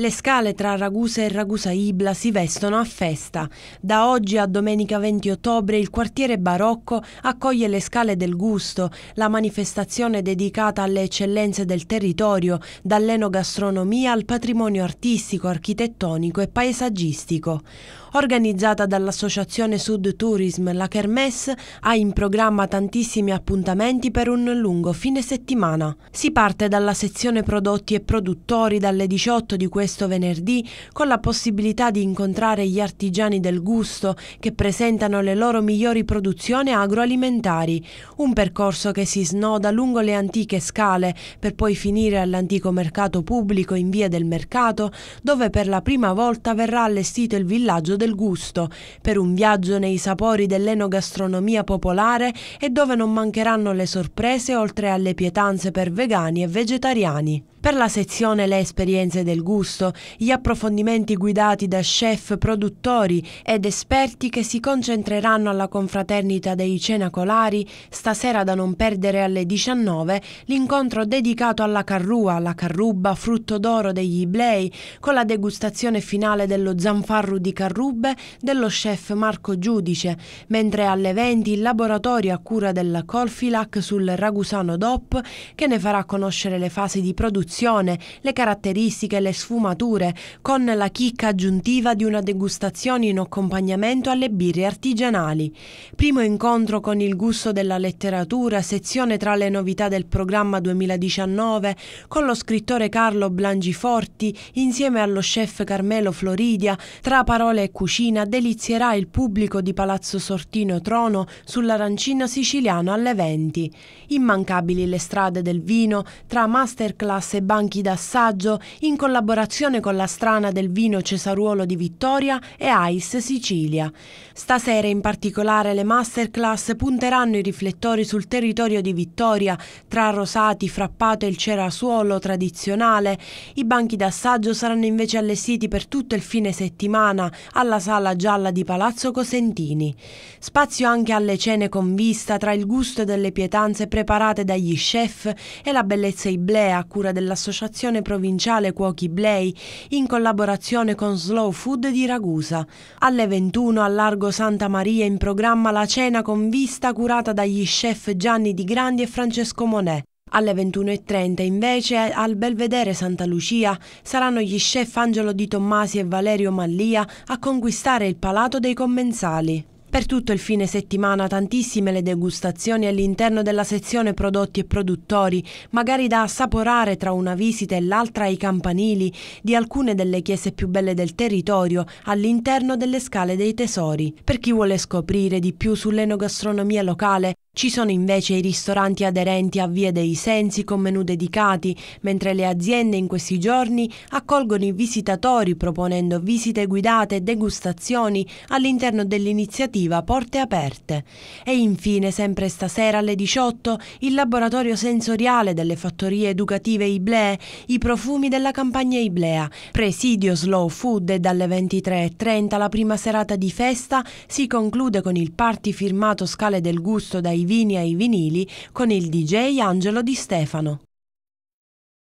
Le scale tra Ragusa e Ragusa Ibla si vestono a festa. Da oggi a domenica 20 ottobre il quartiere barocco accoglie le scale del gusto, la manifestazione dedicata alle eccellenze del territorio, dall'enogastronomia al patrimonio artistico, architettonico e paesaggistico. Organizzata dall'Associazione Sud Tourism, la Kermesse ha in programma tantissimi appuntamenti per un lungo fine settimana. Si parte dalla sezione prodotti e produttori dalle 18 di questo questo venerdì con la possibilità di incontrare gli artigiani del gusto che presentano le loro migliori produzioni agroalimentari, un percorso che si snoda lungo le antiche scale per poi finire all'antico mercato pubblico in via del mercato dove per la prima volta verrà allestito il villaggio del gusto per un viaggio nei sapori dell'enogastronomia popolare e dove non mancheranno le sorprese oltre alle pietanze per vegani e vegetariani. Per la sezione Le esperienze del gusto, gli approfondimenti guidati da chef, produttori ed esperti che si concentreranno alla confraternita dei cenacolari, stasera da non perdere alle 19, l'incontro dedicato alla carrua, alla carruba, frutto d'oro degli Iblei, con la degustazione finale dello zanfarru di carrube dello chef Marco Giudice, mentre alle 20 il laboratorio a cura della Colfilac sul Ragusano DOP che ne farà conoscere le fasi di produzione produzione, le caratteristiche, le sfumature, con la chicca aggiuntiva di una degustazione in accompagnamento alle birre artigianali. Primo incontro con il gusto della letteratura, sezione tra le novità del programma 2019, con lo scrittore Carlo Blangiforti, insieme allo chef Carmelo Floridia, tra parole e cucina delizierà il pubblico di Palazzo Sortino Trono sull'arancino siciliano alle 20. Immancabili le strade del vino, tra masterclass e e banchi d'assaggio in collaborazione con la strana del vino Cesaruolo di Vittoria e Ice Sicilia. Stasera in particolare le masterclass punteranno i riflettori sul territorio di Vittoria, tra Rosati, Frappato e il Cerasuolo tradizionale. I banchi d'assaggio saranno invece allestiti per tutto il fine settimana alla Sala Gialla di Palazzo Cosentini. Spazio anche alle cene con vista tra il gusto delle pietanze preparate dagli chef e la bellezza iblea a cura della dell'Associazione Provinciale Cuochi Blei in collaborazione con Slow Food di Ragusa. Alle 21 a Largo Santa Maria in programma la cena con vista curata dagli chef Gianni Di Grandi e Francesco Monet. Alle 21.30 invece al Belvedere Santa Lucia saranno gli chef Angelo Di Tommasi e Valerio Mallia a conquistare il palato dei commensali. Per tutto il fine settimana tantissime le degustazioni all'interno della sezione prodotti e produttori, magari da assaporare tra una visita e l'altra ai campanili di alcune delle chiese più belle del territorio all'interno delle scale dei tesori. Per chi vuole scoprire di più sull'enogastronomia locale, ci sono invece i ristoranti aderenti a Via dei Sensi con menù dedicati, mentre le aziende in questi giorni accolgono i visitatori proponendo visite guidate e degustazioni all'interno dell'iniziativa Porte Aperte. E infine, sempre stasera alle 18, il laboratorio sensoriale delle fattorie educative Iblee, i profumi della campagna Iblea, presidio slow food e dalle 23.30 la prima serata di festa si conclude con il party firmato Scale del Gusto dai vini ai vinili con il DJ Angelo Di Stefano.